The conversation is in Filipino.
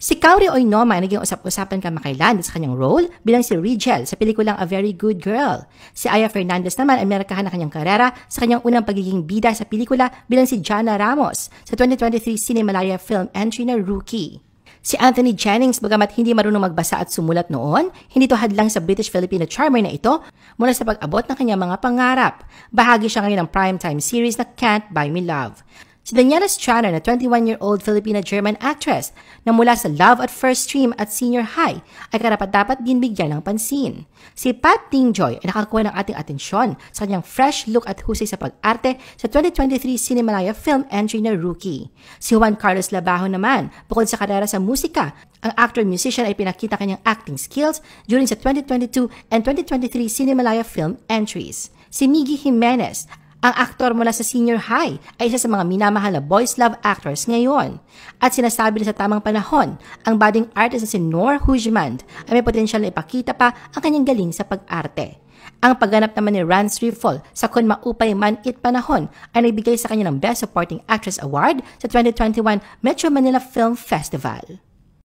Si Kaori Oinoma ay naging usap-usapan kamakailan sa kanyang role bilang si Rigel sa pelikulang A Very Good Girl. Si Aya Fernandez naman ay merkahan ng kanyang karera sa kanyang unang pagiging bida sa pelikula bilang si Jana Ramos sa 2023 Cinemalaya film entry na Rookie. Si Anthony Jennings, bagamat hindi marunong magbasa at sumulat noon, hindi to hadlang sa British-Filipino charmer na ito mula sa pag-abot ng kanyang mga pangarap. Bahagi siya ngayon ng primetime series na Can't Buy Me Love. Si Daniela Strana na 21-year-old Filipina-German actress na mula sa Love at First Stream at Senior High ay karapat-dapat din bigyan ng pansin. Si Pat Tingjoy ay nakakuha ng ating atensyon sa kanyang fresh look at husay sa pag-arte sa 2023 Cinemalaya Film Entry na Rookie. Si Juan Carlos Labajo naman, bukod sa karera sa musika, ang actor-musician ay pinakita kanyang acting skills during sa 2022 and 2023 Cinemalaya Film Entries. Si Miggy Jimenez ang aktor mula sa senior high ay isa sa mga minamahal na boys love actors ngayon. At sinasabi na sa tamang panahon, ang budding artist na si Noor Hujmand ay may potensyal na ipakita pa ang kanyang galing sa pag-arte. Ang pagganap naman ni Rance Riffol sa Kun Maupay Man It Panahon ay nagbigay sa kanya ng Best Supporting Actress Award sa 2021 Metro Manila Film Festival.